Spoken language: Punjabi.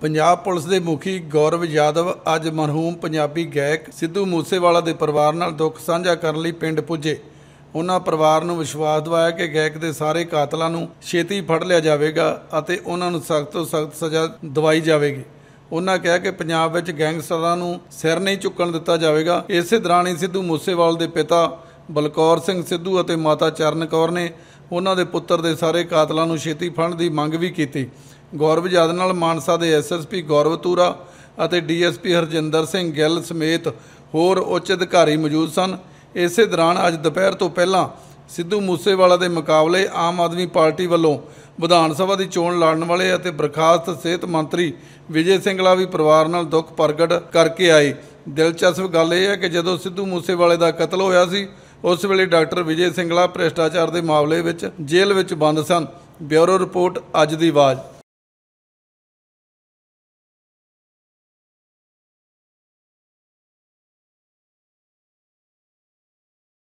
ਪੰਜਾਬ ਪੁਲਿਸ ਦੇ ਮੁਖੀ ਗੌਰਵ ਯਾਦਵ ਅੱਜ ਮਰਹੂਮ ਪੰਜਾਬੀ ਗਾਇਕ ਸਿੱਧੂ ਮੂਸੇਵਾਲਾ ਦੇ ਪਰਿਵਾਰ ਨਾਲ ਦੁੱਖ ਸਾਂਝਾ ਕਰਨ ਲਈ ਪਿੰਡ ਪੁੱਜੇ ਉਹਨਾਂ ਪਰਿਵਾਰ ਨੂੰ ਵਿਸ਼ਵਾਸ ਦਿਵਾਇਆ ਕਿ ਗਾਇਕ ਦੇ ਸਾਰੇ ਕਾਤਲਾਂ ਨੂੰ ਛੇਤੀ ਫੜ ਲਿਆ ਜਾਵੇਗਾ ਅਤੇ ਉਹਨਾਂ ਨੂੰ ਸਖਤ ਤੋਂ ਸਖਤ ਸਜ਼ਾ ਦਵਾਈ ਜਾਵੇਗੀ ਉਹਨਾਂ ਕਿਹਾ ਕਿ ਪੰਜਾਬ ਵਿੱਚ ਗੈਂਗਸਟਰਾਂ ਨੂੰ ਸਿਰ ਨਹੀਂ ਚੁੱਕਣ ਦਿੱਤਾ ਜਾਵੇਗਾ ਇਸੇ ਦੌਰਾਨ ਹੀ ਸਿੱਧੂ ਮੂਸੇਵਾਲ ਦੇ ਪਿਤਾ ਬਲਕੌਰ ਸਿੰਘ ਸਿੱਧੂ ਅਤੇ ਮਾਤਾ ਚਰਨ ਕੌਰ ਨੇ ਉਹਨਾਂ ਦੇ ਪੁੱਤਰ ਦੇ ਸਾਰੇ ਕਾਤਲਾਂ ਨੂੰ ਛੇਤੀ ਫੜਨ ਦੀ ਮੰਗ ਵੀ ਕੀਤੀ ਗੌਰਵ ਯਾਦ ਨਾਲ ਮਾਨਸਾ ਦੇ ਐਸਐਸਪੀ ਗੌਰਵ ਤੂਰਾ ਅਤੇ ਡੀਐਸਪੀ ਹਰਜਿੰਦਰ ਸਿੰਘ ਗਿੱਲ ਸਮੇਤ ਹੋਰ ਉੱਚ ਅਧਿਕਾਰੀ ਮੌਜੂਦ ਸਨ ਇਸੇ ਦੌਰਾਨ ਅੱਜ ਦੁਪਹਿਰ ਤੋਂ ਪਹਿਲਾਂ ਸਿੱਧੂ ਮੂਸੇਵਾਲਾ ਦੇ ਮੁਕਾਬਲੇ ਆਮ ਆਦਮੀ ਪਾਰਟੀ ਵੱਲੋਂ ਵਿਧਾਨ ਸਭਾ ਦੀ ਚੋਣ ਲੜਨ ਵਾਲੇ ਅਤੇ ਬਰਖਾਸਤ ਸਿਹਤ ਮੰਤਰੀ ਵਿਜੇ ਸਿੰਗਲਾ ਵੀ ਪਰਿਵਾਰ ਨਾਲ ਦੁੱਖ ਪ੍ਰਗਟ ਕਰਕੇ ਆਏ ਦਿਲਚਸਪ ਗੱਲ ਇਹ ਹੈ ਕਿ ਜਦੋਂ ਸਿੱਧੂ ਮੂਸੇਵਾਲੇ ਦਾ ਕਤਲ ਹੋਇਆ ਸੀ ਉਸ ਵੇਲੇ ਡਾਕਟਰ ਵਿਜੇ ਸਿੰਗਲਾ ਭ੍ਰਿਸ਼ਟਾਚਾਰ ਦੇ ਮਾਮਲੇ ਵਿੱਚ ਜੇਲ੍ਹ ਵਿੱਚ ਬੰਦ ਸਨ ਬਿਊਰੋ ਰਿਪੋਰਟ ਅੱਜ ਦੀ ਆਵਾਜ਼